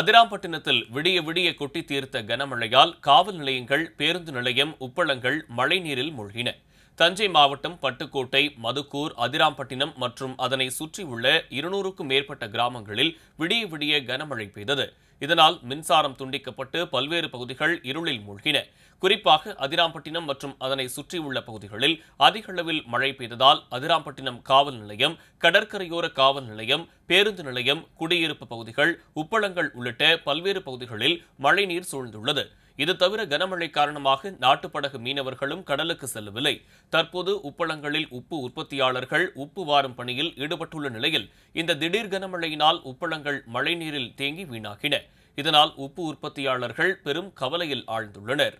அதிராம்பட்டினத்தில் விடிய விடிய கொட்டி தீர்த்த கனமழையால் காவல் நிலையங்கள் பேருந்து நிலையம் உப்பளங்கள் மழைநீரில் மூழ்கின தஞ்சை மாவட்டம் பட்டுக்கோட்டை மதுக்கூர் அதிராம்பட்டினம் மற்றும் அதனை சுற்றியுள்ள இருநூறுக்கும் மேற்பட்ட கிராமங்களில் விடிய விடிய கனமழை பெய்தது இதனால் மின்சாரம் துண்டிக்கப்பட்டு பல்வேறு பகுதிகள் இருளில் மூழ்கின குறிப்பாக அதிராம்பட்டினம் மற்றும் அதனை சுற்றியுள்ள பகுதிகளில் அதிக அளவில் மழை பெய்ததால் அதிராம்பட்டினம் காவல் நிலையம் கடற்கரையோர காவல் நிலையம் பேருந்து நிலையம் குடியிருப்பு பகுதிகள் உப்பளங்கள் உள்ளிட்ட பல்வேறு பகுதிகளில் மழைநீர் சூழ்ந்துள்ளது இது தவிர கனமழை காரணமாக நாட்டுப்படகு மீனவர்களும் கடலுக்கு செல்லவில்லை தற்போது உப்பளங்களில் உப்பு உற்பத்தியாளர்கள் உப்பு வாரும் பணியில் ஈடுபட்டுள்ள நிலையில் இந்த திடீர் கனமழையினால் உப்பளங்கள் மழைநீரில் தேங்கி வீணாகின இதனால் உப்பு உற்பத்தியாளர்கள் பெரும் கவலையில் ஆழ்ந்துள்ளனர்